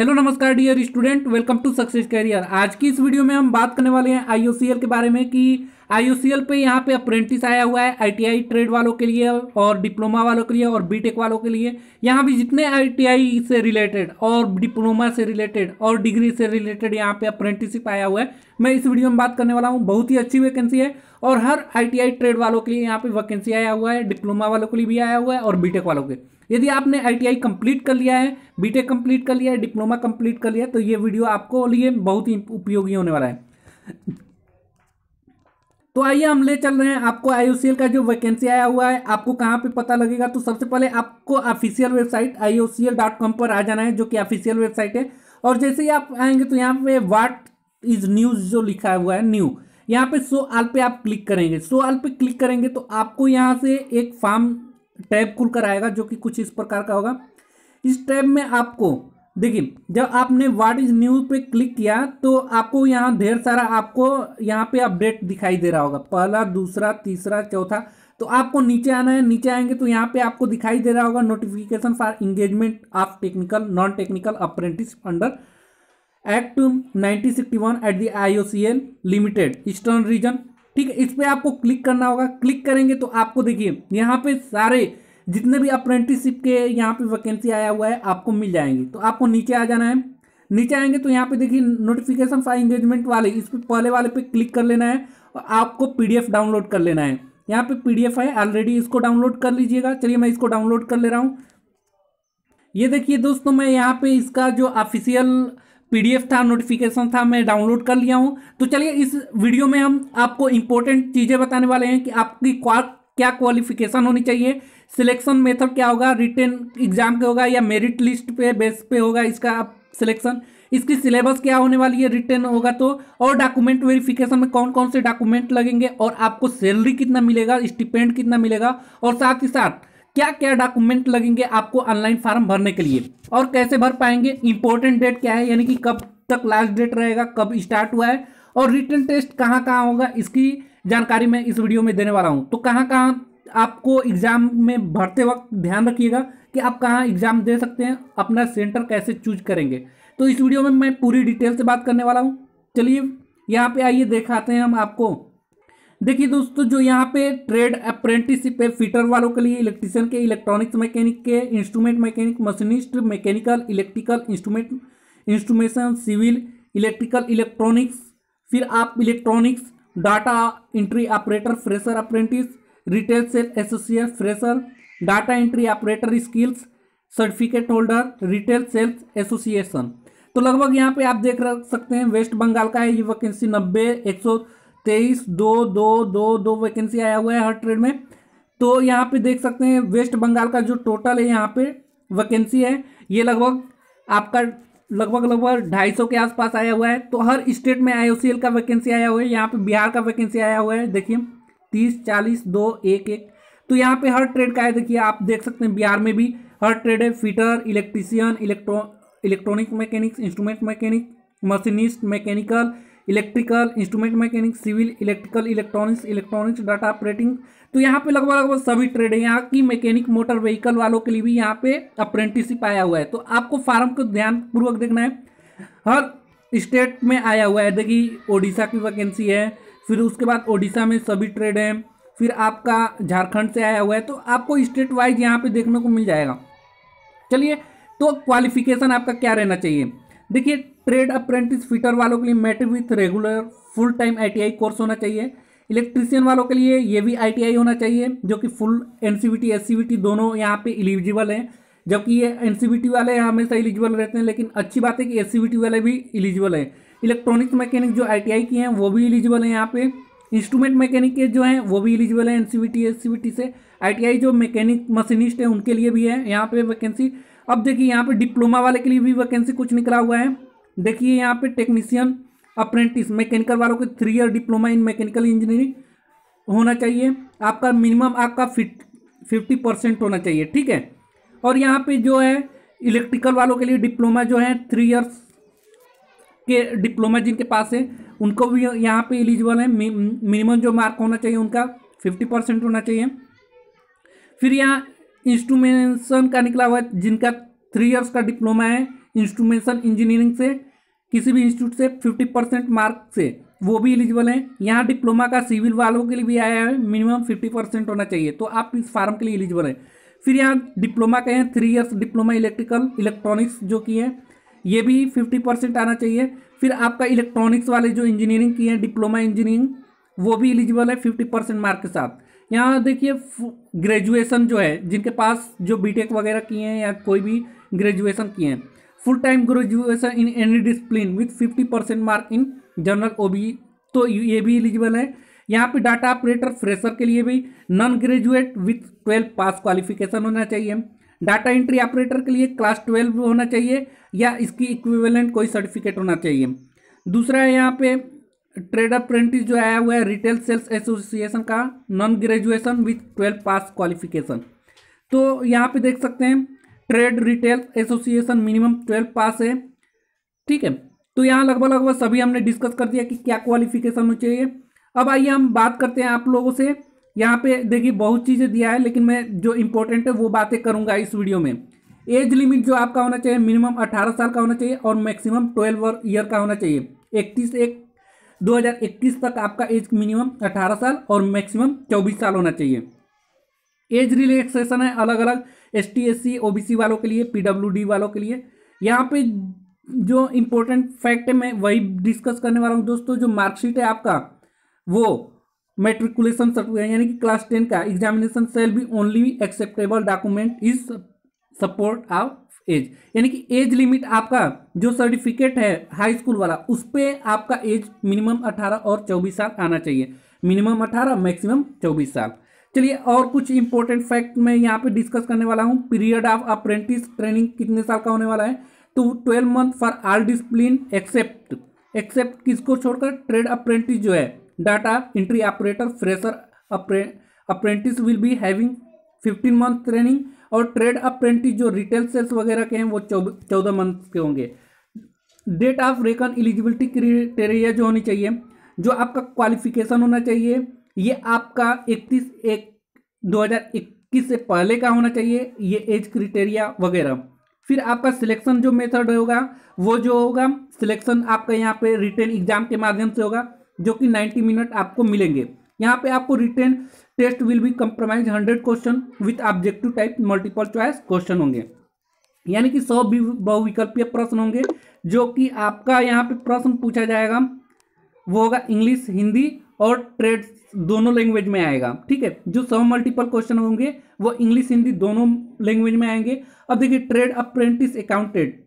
hello नमस्कार dear student welcome to success career आज की इस वीडियो में हम बात करने वाले हैं आईओसीएल के बारे में कि आईओसीएल पे यहाँ पे अप्रेंटिस आया हुआ है आईटीआई ट्रेड वालों के लिए और डिप्लोमा वालों के लिए और बीटेक वालों के लिए यहाँ भी जितने आईटीआई से रिलेटेड और डिप्लोमा से रिलेटेड और डिग्री से रिलेटेड यहाँ पे अप्रेंटिसिप आया हुआ है मैं इस वीडियो में बात करने वाला हूँ बहुत ही अच्छी वैकेंसी है और हर आई ट्रेड वालों के लिए यहाँ पे वैकेंसी आया हुआ है डिप्लोमा वालों के लिए भी आया हुआ है और बीटेक वालों के यदि आपने आई कंप्लीट कर लिया है बीटेक कंप्लीट कर लिया है डिप्लोमा कंप्लीट कर लिया तो ये वीडियो आपको लिए बहुत ही उपयोगी होने वाला है तो आइए हम ले चल रहे हैं आपको आई का जो वैकेंसी आया हुआ है आपको कहाँ पे पता लगेगा तो सबसे पहले आपको ऑफिशियल वेबसाइट आई पर आ जाना है जो कि ऑफिशियल वेबसाइट है और जैसे ही आप आएंगे तो यहाँ पे वाट इज न्यूज जो लिखा हुआ है न्यू यहाँ पे सो आल पे आप क्लिक करेंगे सो आल पे क्लिक करेंगे तो आपको यहाँ से एक फॉर्म टैब खुल कर आएगा जो कि कुछ इस प्रकार का होगा इस टैब में आपको देखिए जब आपने वाट इज न्यू पे क्लिक किया तो आपको यहाँ ढेर सारा आपको यहाँ पे अपडेट दिखाई दे रहा होगा पहला दूसरा तीसरा चौथा तो आपको नीचे आना है नीचे आएंगे तो यहाँ पे आपको दिखाई दे रहा होगा notification for engagement of technical non technical apprentice under act 1961 at the L limited eastern region ठीक है इस पर आपको क्लिक करना होगा क्लिक करेंगे तो आपको देखिए यहाँ पे सारे जितने भी अप्रेंटिसशिप के यहाँ पे वैकेंसी आया हुआ है आपको मिल जाएंगी तो आपको नीचे आ जाना है नीचे आएंगे तो यहाँ पे देखिए नोटिफिकेशन फॉर एंगेजमेंट वाले इस पर पहले वाले पे क्लिक कर लेना है और आपको पीडीएफ डाउनलोड कर लेना है यहाँ पे पीडीएफ है ऑलरेडी इसको डाउनलोड कर लीजिएगा चलिए मैं इसको डाउनलोड कर ले रहा हूँ ये देखिए दोस्तों मैं यहाँ पे इसका जो ऑफिशियल पीडीएफ था नोटिफिकेशन था मैं डाउनलोड कर लिया हूँ तो चलिए इस वीडियो में हम आपको इंपॉर्टेंट चीज़ें बताने वाले हैं कि आपकी क्या क्वालिफिकेशन होनी चाहिए सिलेक्शन मेथड क्या होगा रिटर्न एग्जाम का होगा या मेरिट लिस्ट पे बेस पे होगा इसका आप सिलेक्शन इसकी सिलेबस क्या होने वाली है रिटर्न होगा तो और डॉक्यूमेंट वेरिफिकेशन में कौन कौन से डॉक्यूमेंट लगेंगे और आपको सैलरी कितना मिलेगा स्टिपेंड कितना मिलेगा और साथ ही साथ क्या क्या डॉक्यूमेंट लगेंगे आपको ऑनलाइन फॉर्म भरने के लिए और कैसे भर पाएंगे इंपॉर्टेंट डेट क्या है यानी कि कब तक लास्ट डेट रहेगा कब स्टार्ट हुआ है और रिटर्न टेस्ट कहाँ कहाँ होगा इसकी जानकारी मैं इस वीडियो में देने वाला हूँ तो कहाँ कहाँ आपको एग्ज़ाम में भरते वक्त ध्यान रखिएगा कि आप कहाँ एग्ज़ाम दे सकते हैं अपना सेंटर कैसे चूज करेंगे तो इस वीडियो में मैं पूरी डिटेल से बात करने वाला हूँ चलिए यहाँ पे आइए देखाते हैं हम आपको देखिए दोस्तों जो यहाँ पे ट्रेड अप्रेंटिसिप है फिटर वालों के लिए इलेक्ट्रिशियन के इलेक्ट्रॉनिक्स मैकेनिक के instrument mechanic machinist mechanical electrical instrument instrumentation civil electrical electronics फिर आप electronics data entry operator fresher apprentice retail sale associate fresher data entry operator skills certificate holder retail sales association तो लगभग यहाँ पे आप देख सकते हैं वेस्ट बंगाल का है ये वैकेंसी नब्बे एक सौ तेईस दो दो दो दो वैकेंसी आया हुआ है हर ट्रेड में तो यहाँ पे देख सकते हैं वेस्ट बंगाल का जो टोटल है यहाँ पे वैकेंसी है ये लगभग आपका लगभग लगभग ढाई सौ के आसपास आया हुआ है तो हर स्टेट में आई का वैकेंसी आया हुआ है यहाँ पे बिहार का वैकेंसी आया हुआ है देखिए तीस चालीस दो एक एक तो यहाँ पे हर ट्रेड का है देखिए आप देख सकते हैं बिहार में भी हर ट्रेड है fitter electrician electro electronic mechanics instrument mechanic machinist mechanical electrical instrument mechanic civil electrical electronics electronics data operating तो यहाँ पे लगभग लगभग सभी ट्रेड है यहाँ की मैकेनिक मोटर व्हीकल वालों के लिए भी यहाँ पे अप्रेंटिसिप आया हुआ है तो आपको फार्म को ध्यानपूर्वक देखना है हर स्टेट में आया हुआ है देखिए ओडिशा की वैकेंसी है फिर उसके बाद ओडिशा में सभी ट्रेड हैं फिर आपका झारखंड से आया हुआ है तो आपको स्टेट वाइज यहाँ पे देखने को मिल जाएगा चलिए तो क्वालिफिकेशन आपका क्या रहना चाहिए देखिए ट्रेड अप्रेंटिस फिटर वालों के लिए matric with regular full time ITI course होना चाहिए इलेक्ट्रीशियन वालों के लिए ये भी आईटीआई होना चाहिए जो कि फुल एनसीबीटी एससीबीटी दोनों यहाँ पे इलिजिबल हैं जबकि ये एनसीबीटी वाले हमेशा इलिजिबल रहते हैं लेकिन अच्छी बात है कि एस वाले भी इलिजिबल हैं इलेक्ट्रॉनिक्स मैकेनिक जो आई की हैं वो भी इलिजिबल हैं यहाँ पे इंस्ट्रूमेंट मैकेनिक के जो हैं वो भी इलिजिबल हैं एन सी से आई जो मैकेनिक मशीनिस्ट हैं उनके लिए भी है यहाँ पे वैकेंसी अब देखिए यहाँ पे डिप्लोमा वाले के लिए भी वैकेंसी कुछ निकला हुआ है देखिए यहाँ पे टेक्नीशियन अप्रेंटिस मैकेनिकल वालों के three year diploma in mechanical engineering होना चाहिए आपका मिनिमम आपका फिट फिफ्टी परसेंट होना चाहिए ठीक है और यहाँ पे जो है इलेक्ट्रिकल वालों के लिए डिप्लोमा जो है थ्री ईयर्स के डिप्लोमा जिनके पास है उनको भी यहाँ पे एलिजिबल है मिनिमम जो मार्क होना चाहिए उनका फिफ्टी परसेंट होना चाहिए फिर यहाँ इंस्ट्रूमेंटेशन का निकला हुआ है जिनका थ्री इयर्स का डिप्लोमा है इंस्ट्रूमेंटेशन इंजीनियरिंग से किसी भी इंस्टीट्यूट से फिफ्टी परसेंट मार्क से वो भी एलिजिबल हैं यहाँ डिप्लोमा का सिविल वालों के लिए भी आया है मिनिमम फिफ्टी परसेंट होना चाहिए तो आप इस फार्म के लिए एलिजिबल हैं फिर यहाँ डिप्लोमा के हैं three years diploma electrical electronics जो की है ये भी फिफ्टी परसेंट आना चाहिए फिर आपका इलेक्ट्रॉनिक्स वाले जो इंजीनियरिंग की हैं डिप्लोमा इंजीनियरिंग वो भी एलिजिबल है फिफ्टी परसेंट मार्क के साथ यहाँ देखिए ग्रेजुएशन जो है जिनके पास जो बीटेक वगैरह किए हैं या कोई भी ग्रेजुएशन किए हैं full time graduation in any discipline with fifty percent mark in general ओ तो ये भी एलिजिबल है यहाँ पे डाटा ऑपरेटर फ्रेशर के लिए भी non graduate with twelve pass qualification होना चाहिए डाटा एंट्री ऑपरेटर के लिए क्लास ट्वेल्व होना चाहिए या इसकी इक्विवेलेंट कोई सर्टिफिकेट होना चाहिए दूसरा है यहाँ पे ट्रेड अप्रेंटिस जो आया हुआ है रिटेल सेल्स एसोसिएशन का non graduation with twelve pass qualification तो यहाँ पे देख सकते हैं trade retail association minimum twelve pass है ठीक है तो यहाँ लगभग लगभग सभी हमने डिस्कस कर दिया कि क्या क्वालिफिकेशन होनी चाहिए अब आइए हम बात करते हैं आप लोगों से यहाँ पे देखिए बहुत चीज़ें दिया है लेकिन मैं जो इम्पोर्टेंट है वो बातें करूँगा इस वीडियो में एज लिमिट जो आपका होना चाहिए मिनिमम अट्ठारह साल का होना चाहिए और मैक्सिमम ट्वेल्व ईयर का होना चाहिए इकतीस एक 2021 तक आपका एज मिनिमम 18 साल और मैक्सिमम 24 साल होना चाहिए एज रिलैक्सेशन है अलग अलग S T S C O B C वालों के लिए पी डब्ल्यू डी वालों के लिए यहाँ पे जो इम्पोर्टेंट फैक्ट है मैं वही डिस्कस करने वाला हूँ दोस्तों जो मार्कशीट है आपका वो मेट्रिकुलेशन सर्टिफिकेट यानी कि क्लास टेन का एग्जामिनेशन सेल भी only acceptable document is support of age यानी कि एज लिमिट आपका जो सर्टिफिकेट है हाई स्कूल वाला उस पर आपका एज मिनिमम अठारह और चौबीस साल आना चाहिए मिनिमम अठारह मैक्सिमम चौबीस साल चलिए और कुछ इंपॉर्टेंट फैक्ट मैं यहाँ पे डिस्कस करने वाला हूँ पीरियड ऑफ अप्रेंटिस ट्रेनिंग कितने साल का होने वाला है तो twelve month for all discipline except except किसको छोड़कर ट्रेड अप्रेंटिस जो है data entry operator fresher apprentice will be having fifteen month training और ट्रेड अप्रेंटिस जो रिटेल सेल्स वगैरह के हैं वो चौदह मंथ के होंगे date of reckon eligibility criteria जो होनी चाहिए जो आपका क्वालिफिकेशन होना चाहिए ये आपका इकतीस एक दो हज़ार इक्कीस से पहले का होना चाहिए ये एज क्रिटेरिया वगैरह फिर आपका सिलेक्शन जो मेथड होगा वो जो होगा सिलेक्शन आपका यहाँ पे रिटर्न एग्जाम के माध्यम से होगा जो कि 90 मिनट आपको मिलेंगे यहाँ पे आपको written test will be compromise hundred question with objective type multiple choice question होंगे यानी कि सौ बहुविकल्पीय प्रश्न होंगे जो कि आपका यहाँ पे प्रश्न पूछा जाएगा वो होगा इंग्लिश हिंदी और ट्रेड दोनों लैंग्वेज में आएगा ठीक है जो सौ मल्टीपल क्वेश्चन होंगे वो इंग्लिश हिंदी दोनों लैंग्वेज में आएंगे अब देखिए ट्रेड अप्रेंटिस अकाउंटेड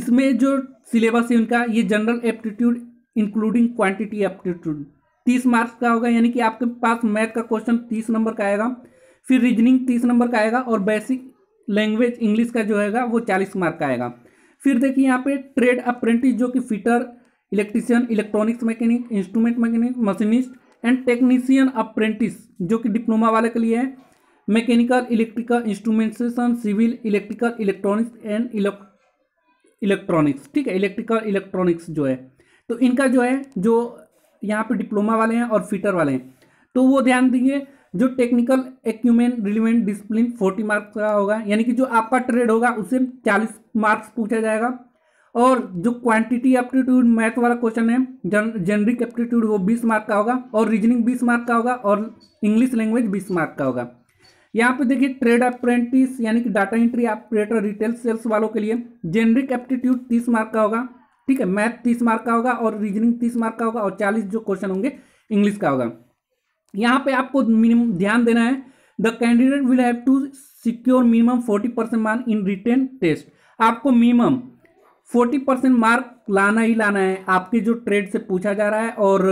इसमें जो सिलेबस है उनका ये general aptitude including quantity aptitude तीस मार्क्स का होगा यानी कि आपके पास मैथ का क्वेश्चन तीस नंबर का आएगा फिर रीजनिंग तीस नंबर का आएगा और बेसिक लैंग्वेज इंग्लिश का जो है वो चालीस मार्क का आएगा फिर देखिए यहाँ पे ट्रेड अप्रेंटिस जो कि fitter electrician electronics mechanic instrument mechanic machinist and technician apprentice जो कि डिप्लोमा वाले के लिए है mechanical electrical instrumentation civil electrical electronics and electronics ठीक है इलेक्ट्रिकल इलेक्ट्रॉनिक्स जो है तो इनका जो है जो यहाँ पे डिप्लोमा वाले हैं और फिटर वाले हैं तो वो ध्यान देंगे जो technical acumen relevant discipline forty marks का होगा यानी कि जो आपका ट्रेड होगा उसे चालीस मार्क्स पूछा जाएगा और जो क्वांटिटी एप्टीट्यूड मैथ वाला क्वेश्चन है जन जेनरिक एप्टीट्यूड वो बीस मार्क का होगा और रीजनिंग बीस मार्क का होगा और इंग्लिश लैंग्वेज बीस मार्क का होगा यहाँ पे देखिए ट्रेड अप्रेंटिस यानी कि data entry operator retail sales वालों के लिए जेनरिक एप्टीट्यूड तीस मार्क का होगा ठीक है मैथ तीस मार्क का होगा और रीजनिंग तीस मार्क का होगा और चालीस जो क्वेश्चन होंगे इंग्लिश का होगा यहाँ पे आपको मिनिमम ध्यान देना है the candidate will have to secure minimum forty percent mark in written test आपको मिनिमम फोर्टी परसेंट मार्क लाना ही लाना है आपके जो ट्रेड से पूछा जा रहा है और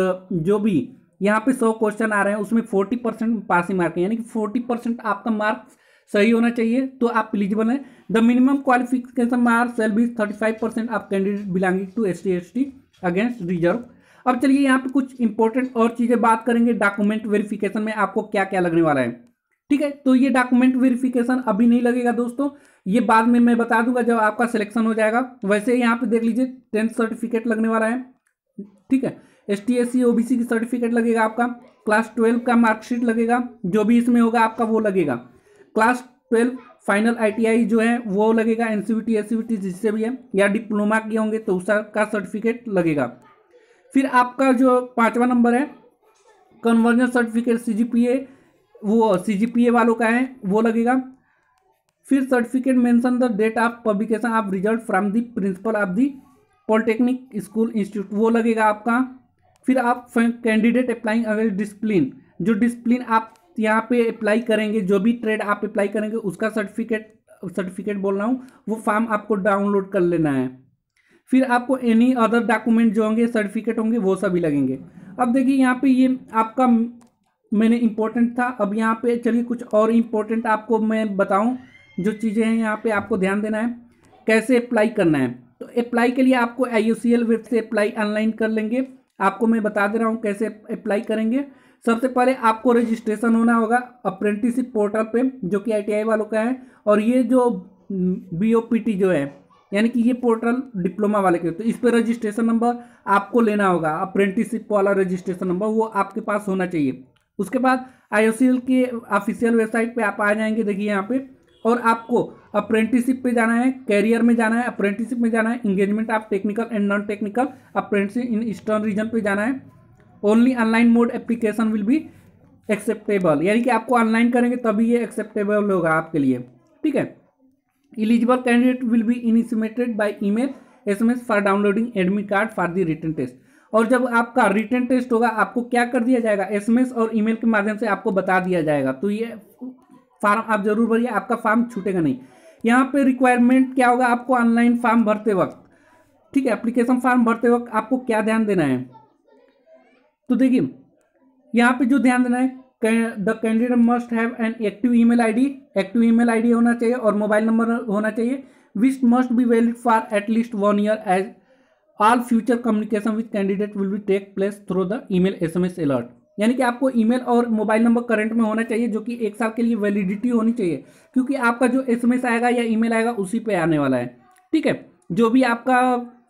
जो भी यहाँ पे सौ क्वेश्चन आ रहे हैं उसमें फोर्टी परसेंट पासिंग मार्क है यानी कि फोर्टी परसेंट आपका मार्क्स सही होना चाहिए तो आप एलिजिबल हैं the minimum qualification mark shall be thirty five percent of candidate belonging to S T against reserve अब चलिए यहाँ पे कुछ इंपॉर्टेंट और चीज़ें बात करेंगे डॉक्यूमेंट वेरिफिकेशन में आपको क्या क्या लगने वाला है ठीक है तो ये डॉक्यूमेंट वेरिफिकेशन अभी नहीं लगेगा दोस्तों ये बाद में मैं बता दूंगा जब आपका सिलेक्शन हो जाएगा वैसे यहाँ पे देख लीजिए टेंथ सर्टिफिकेट लगने वाला है ठीक है S T S C O B C की सर्टिफिकेट लगेगा आपका क्लास ट्वेल्व का मार्कशीट लगेगा जो भी इसमें होगा आपका वो लगेगा क्लास ट्वेल्व फाइनल आईटीआई जो है वो लगेगा एनसीबीटी एससीबीटी जिससे भी है या डिप्लोमा किए होंगे तो उसका सर्टिफिकेट लगेगा फिर आपका जो पाँचवा नंबर है कन्वर्जन सर्टिफिकेट सीजीपीए वो सीजीपीए वालों का है वो लगेगा फिर certificate mention the date of publication of result from the principal of the polytechnic school institute वो लगेगा आपका फिर आप कैंडिडेट अप्लाइंग अगर डिसप्लिन जो डिसप्लिन आप तो यहाँ पे अप्लाई करेंगे जो भी ट्रेड आप अप्लाई करेंगे उसका सर्टिफिकेट सर्टिफिकेट बोल रहा हूँ वो फॉर्म आपको डाउनलोड कर लेना है फिर आपको एनी अदर डॉक्यूमेंट जो होंगे सर्टिफिकेट होंगे वो सभी लगेंगे अब देखिए यहाँ पे ये आपका मैंने इम्पोर्टेंट था अब यहाँ पे चलिए कुछ और इम्पोर्टेंट आपको मैं बताऊँ जो चीज़ें हैं यहाँ पे आपको ध्यान देना है कैसे अप्लाई करना है तो अप्लाई के लिए आपको आई वेब से अप्लाई ऑनलाइन कर लेंगे आपको मैं बता दे रहा हूँ कैसे अप्लाई करेंगे सबसे पहले आपको रजिस्ट्रेशन होना होगा अप्रेंटिसिप पोर्टल पे जो कि आईटीआई वालों का है और ये जो बीओपीटी हम्म, जो है यानी कि ये पोर्टल डिप्लोमा वाले के तो इस पर रजिस्ट्रेशन नंबर आपको लेना होगा अप्रेंटिसिप वाला रजिस्ट्रेशन नंबर वो आपके पास होना चाहिए उसके बाद आई के ऑफिशियल वेबसाइट पर आप आ जाएंगे देखिए यहाँ पर और आपको अप्रेंटिसिप पे जाना है कैरियर में जाना है अप्रेंटिसिप में जाना है इंगेजमेंट आप technical and non technical apprentice in eastern region पे जाना है only online mode application will be acceptable यानी कि आपको ऑनलाइन करेंगे तभी ये एक्सेप्टेबल होगा आपके लिए ठीक है eligible candidate will be intimated by email S M S for downloading admit card for the written test और जब आपका रिटर्न टेस्ट होगा आपको क्या कर दिया जाएगा एसएमएस और ईमेल के माध्यम से आपको बता दिया जाएगा तो ये फार्म आप जरूर भरिए आपका फार्म छूटेगा नहीं यहाँ पर रिक्वायरमेंट क्या होगा आपको ऑनलाइन फॉर्म भरते वक्त ठीक है एप्लीकेशन फॉर्म भरते वक्त आपको क्या ध्यान देना है तो देखिए यहाँ पे जो ध्यान देना है the candidate must have an active email ID active email ID होना चाहिए और मोबाइल नंबर होना चाहिए which must be valid for at least one year as all future communication with candidate will be take place through the email SMS alert यानी कि आपको email और mobile number current में होना चाहिए जो कि एक साल के लिए वैलिडिटी होनी चाहिए क्योंकि आपका जो एसएमएस आएगा या ईमेल आएगा उसी पे आने वाला है ठीक है जो भी आपका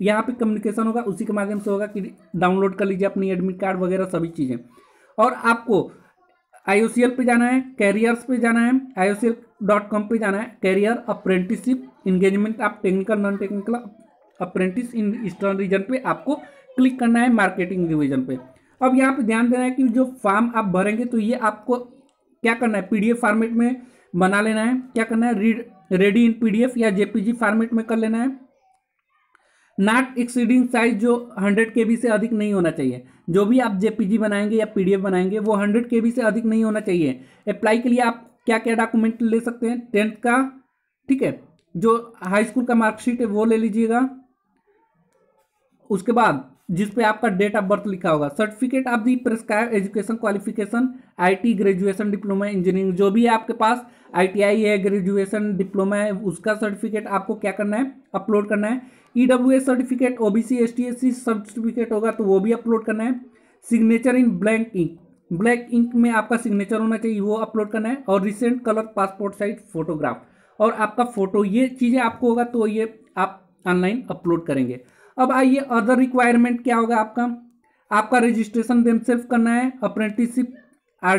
यहाँ पे कम्युनिकेशन होगा उसी के माध्यम से होगा कि डाउनलोड कर लीजिए अपनी एडमिट कार्ड वगैरह सभी चीज़ें और आपको आई पे जाना है कैरियर्स पे जाना है आई डॉट कॉम पे जाना है कैरियर अप्रेंटिसशिप इंगेजमेंट आप technical non technical apprentice in eastern region पे आपको क्लिक करना है मार्केटिंग डिवीजन पे अब यहाँ पे ध्यान देना है कि जो फॉर्म आप भरेंगे तो ये आपको क्या करना है पी फॉर्मेट में बना लेना है क्या करना है रीड रेडी इन पीडीएफ या जेपीजी फॉर्मेट में कर लेना है नॉट एक्सीडिंग साइज जो 100 के से अधिक नहीं होना चाहिए जो भी आप जेपीजी बनाएंगे या पीडीएफ बनाएंगे वो 100 के से अधिक नहीं होना चाहिए अप्लाई के लिए आप क्या क्या डॉक्यूमेंट ले सकते हैं टेंथ का ठीक है जो हाई स्कूल का मार्कशीट है वो ले लीजिएगा उसके बाद जिस पे आपका डेट ऑफ बर्थ लिखा होगा certificate of the prescribe education qualification IT graduation diploma engineering जो भी आपके पास आईटीआई है ग्रेजुएशन डिप्लोमा है उसका सर्टिफिकेट आपको क्या करना है अपलोड करना है EW certificate OBC ST SC certificate होगा तो वो भी अपलोड करना है signature in blank ink black ink में आपका सिग्नेचर होना चाहिए वो अपलोड करना है और recent colour passport size photograph और आपका फोटो ये चीज़ें आपको होगा तो ये आप ऑनलाइन अपलोड करेंगे अब आइए अदर रिक्वायरमेंट क्या होगा आपका आपका रजिस्ट्रेशन सेल्फ करना है अप्रेंटिसशिप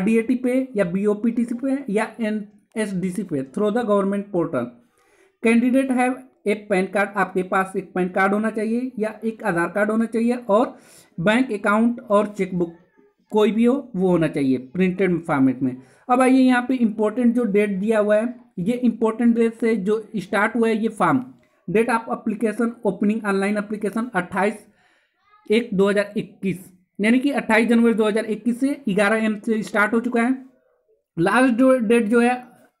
टी पे या सी पे या सी पे through the government portal candidate have a PAN card आपके पास एक पैन कार्ड होना चाहिए या एक आधार कार्ड होना चाहिए और बैंक अकाउंट और चेकबुक कोई भी हो वो होना चाहिए प्रिंटेड फॉर्मेट में अब आइए यहाँ पे इम्पोर्टेंट जो डेट दिया हुआ है ये इम्पोर्टेंट डेट से जो स्टार्ट हुआ है ये form date of application opening online application अट्ठाईस एक 2021 यानी कि 28 जनवरी 2021 से 11 एम से स्टार्ट हो चुका है लास्ट जो डेट जो है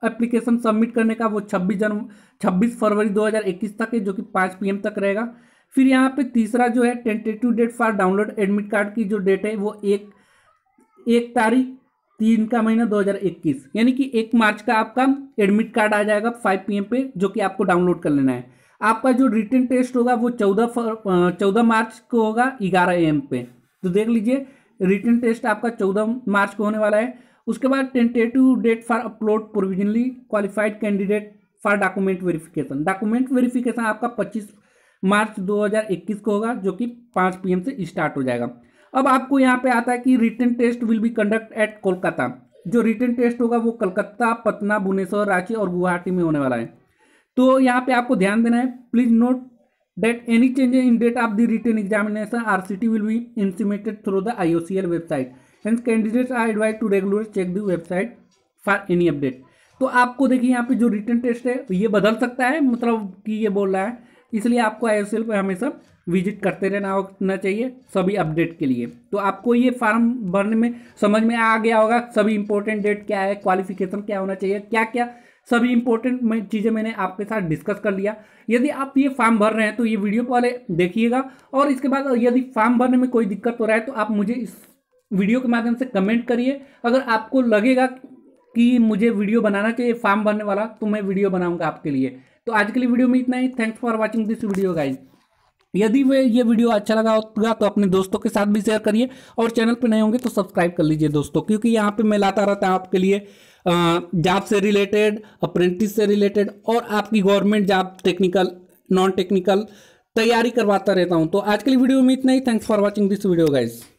अप्लीकेशन सबमिट करने का वो 26 जन 26 फरवरी 2021 तक है जो कि 5 पीएम तक रहेगा फिर यहाँ पे तीसरा जो है tentative date for download admit card की जो डेट है वो एक एक तारीख तीन का महीना 2021 यानी कि एक मार्च का आपका एडमिट कार्ड आ जाएगा 5 पीएम पे जो कि आपको डाउनलोड कर लेना है आपका जो रिटर्न टेस्ट होगा वो चौदह चौदह मार्च को होगा ग्यारह एम पे तो देख लीजिए रिटर्न टेस्ट आपका चौदह मार्च को होने वाला है उसके बाद tentative date for upload provisionally qualified candidate for document verification document verification आपका 25 मार्च 2021 को होगा जो कि 5 पीएम से स्टार्ट हो जाएगा अब आपको यहाँ पे आता है कि written test will be conduct at Kolkata जो रिटर्न टेस्ट होगा वो कलकत्ता पटना भुवनेश्वर रांची और गुवाहाटी में होने वाला है तो यहाँ पे आपको ध्यान देना है please note date any changes in date of the written examination R C T will be disseminated through the I O C L website and candidates are advise to regular check the website for any update तो आपको देखिए यहाँ पे जो written test है ये बदल सकता है मतलब कि ये बोल रहा है इसलिए आपको आई ओ सी एल पर हमेशा विजिट करते रहना होना चाहिए सभी अपडेट के लिए तो आपको ये फॉर्म भरने में समझ में आ गया होगा सभी इंपॉर्टेंट डेट क्या है क्वालिफिकेशन क्या होना चाहिए क्या क्या सभी इंपॉर्टेंट चीज़ें मैंने आपके साथ डिस्कस कर लिया यदि आप ये फॉर्म भर रहे हैं तो ये वीडियो पहले देखिएगा और इसके बाद यदि फॉर्म भरने में कोई दिक्कत हो रहा है तो आप मुझे इस वीडियो के माध्यम से कमेंट करिए अगर आपको लगेगा कि मुझे वीडियो बनाना चाहिए फॉर्म भरने वाला तो मैं वीडियो बनाऊंगा आपके लिए तो आज के लिए वीडियो में इतना ही thanks for watching this video guys यदि वे ये वीडियो अच्छा लगा होगा तो अपने दोस्तों के साथ भी शेयर करिए और चैनल पर नए होंगे तो सब्सक्राइब कर लीजिए दोस्तों क्योंकि यहाँ पे मैं लाता रहता हूँ आपके लिए जॉब से रिलेटेड अप्रेंटिस से रिलेटेड और आपकी government job technical non technical तैयारी करवाता रहता हूँ तो आज के लिए वीडियो में इतना ही thanks for watching this video guys